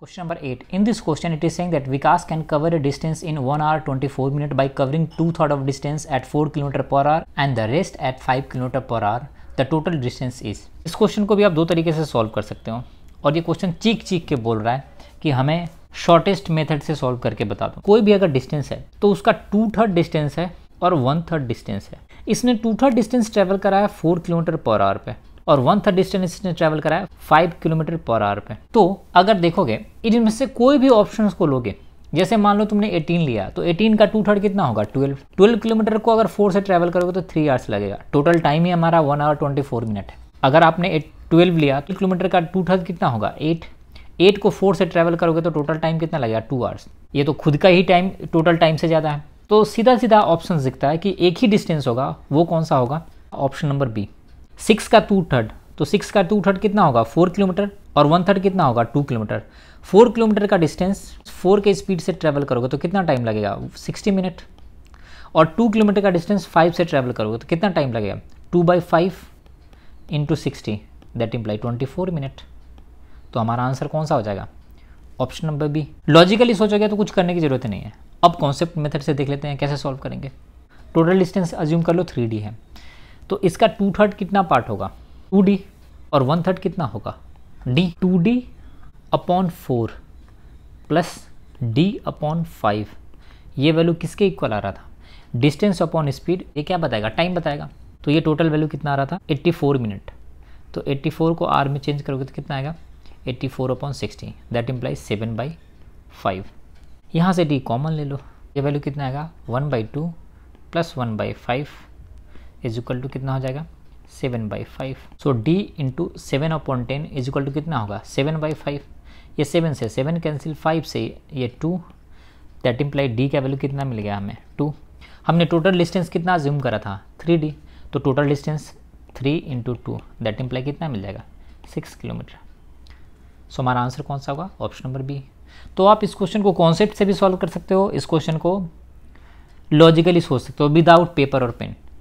question number eight in this question it is saying that Vikas can cover a distance in one hour twenty four minute by covering two third of distance at four kilometre per hour and the rest at five kilometre per hour the total distance is इस question को भी आप दो तरीके से solve कर सकते हो और ये क्वेश्चन चीख चीख के बोल रहा है कि हमें शॉर्टेस्ट मेथड से सॉल्व करके बता दो कोई भी अगर डिस्टेंस है तो उसका टू थर्ड डिस्टेंस है और वन थर्ड डिस्टेंस है इसने टू थर्ड डिस्टेंस ट्रेवल करा है फोर किलोमीटर पर आवर पे और वन थर्ड डिस्टेंस इसने ट्रेवल कराया फाइव किलोमीटर पर आवर पे तो अगर देखोगे इनमें से कोई भी ऑप्शन को लोगे जैसे मान लो तुमने 18 लिया तो 18 का टू थर्ड कितना होगा 12 12 किलोमीटर को अगर फोर से ट्रेवल करोगे तो थ्री आवर्स लगेगा टोटल टाइम ही हमारा one hour twenty four minute है अगर आपने 12 लिया तो किलोमीटर का टू थर्ड कितना होगा एट एट को फोर से ट्रेवल करोगे तो टोटल टाइम कितना लगेगा टू आवर्स ये तो खुद का ही टाइम टोटल टाइम से ज़्यादा है तो सीधा सीधा ऑप्शन दिखता है कि एक ही डिस्टेंस होगा वो कौन सा होगा ऑप्शन नंबर बी सिक्स का टू थर्ड तो सिक्स का टू थर्ड कितना होगा फोर किलोमीटर और वन थर्ड कितना होगा टू किलोमीटर फोर किलोमीटर का डिस्टेंस फोर के स्पीड से ट्रैवल करोगे तो कितना टाइम लगेगा सिक्सटी मिनट और टू किलोमीटर का डिस्टेंस फाइव से ट्रैवल करोगे तो कितना टाइम लगेगा two by five into sixty that imply twenty four minute तो हमारा आंसर कौन सा हो जाएगा ऑप्शन नंबर बी लॉजिकली सोचोगे तो कुछ करने की जरूरत नहीं है अब कॉन्सेप्ट मेथड से देख लेते हैं कैसे सॉल्व करेंगे टोटल डिस्टेंस अज्यूम कर लो थ्री है तो इसका टू थर्ड कितना पार्ट होगा टू डी और वन थर्ड कितना होगा D two D upon four plus D upon five ये वैल्यू किसके इक्वल आ रहा था डिस्टेंस अपॉन स्पीड ये क्या बताएगा टाइम बताएगा तो ये टोटल वैल्यू कितना आ रहा था 84 मिनट तो 84 को आर में चेंज करोगे तो कितना आएगा 84 four upon sixty that implies seven by five यहाँ से डी कॉमन ले लो ये वैल्यू कितना आएगा one by two plus one by five is equal to कितना हो जाएगा seven by five so D into seven upon ten is equal to कितना होगा सेवन बाई फाइव ये सेवन से सेवन कैंसिल फाइव से ये टू दैट इम्प्लाई डी का वैल्यू कितना मिल गया हमें टू हमने टोटल डिस्टेंस कितना ज्यूम करा था थ्री डी तो total distance three into two that imply कितना मिल जाएगा सिक्स किलोमीटर सो हमारा आंसर कौन सा होगा ऑप्शन नंबर बी तो आप इस क्वेश्चन को कॉन्सेप्ट से भी सॉल्व कर सकते हो इस क्वेश्चन को लॉजिकली सोच सकते हो विदाउट पेपर और पेन